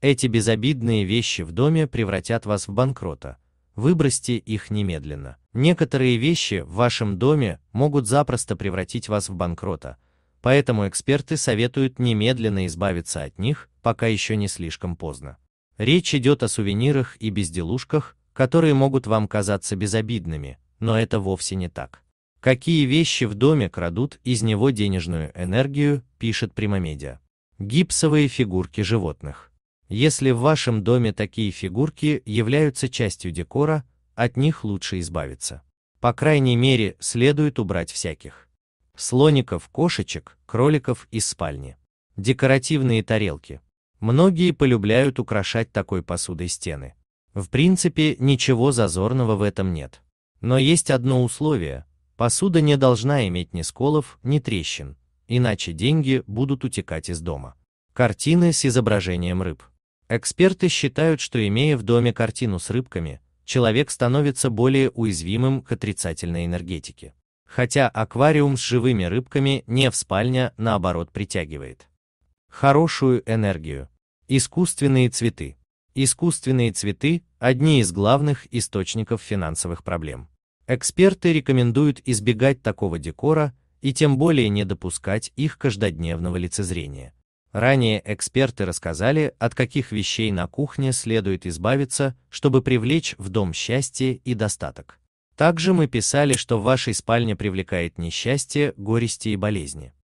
Эти безобидные вещи в доме превратят вас в банкрота. Выбросьте их немедленно. Некоторые вещи в вашем доме могут запросто превратить вас в банкрота, поэтому эксперты советуют немедленно избавиться от них, пока еще не слишком поздно. Речь идет о сувенирах и безделушках, которые могут вам казаться безобидными, но это вовсе не так. Какие вещи в доме крадут из него денежную энергию, пишет Примамедиа. Гипсовые фигурки животных. Если в вашем доме такие фигурки являются частью декора, от них лучше избавиться. По крайней мере, следует убрать всяких. Слоников, кошечек, кроликов из спальни. Декоративные тарелки. Многие полюбляют украшать такой посудой стены. В принципе, ничего зазорного в этом нет. Но есть одно условие. Посуда не должна иметь ни сколов, ни трещин, иначе деньги будут утекать из дома. Картины с изображением рыб. Эксперты считают, что имея в доме картину с рыбками, человек становится более уязвимым к отрицательной энергетике. Хотя аквариум с живыми рыбками не в спальня, наоборот, притягивает. Хорошую энергию. Искусственные цветы. Искусственные цветы – одни из главных источников финансовых проблем. Эксперты рекомендуют избегать такого декора и тем более не допускать их каждодневного лицезрения. Ранее эксперты рассказали, от каких вещей на кухне следует избавиться, чтобы привлечь в дом счастье и достаток. Также мы писали, что в вашей спальне привлекает несчастье, горести и болезни.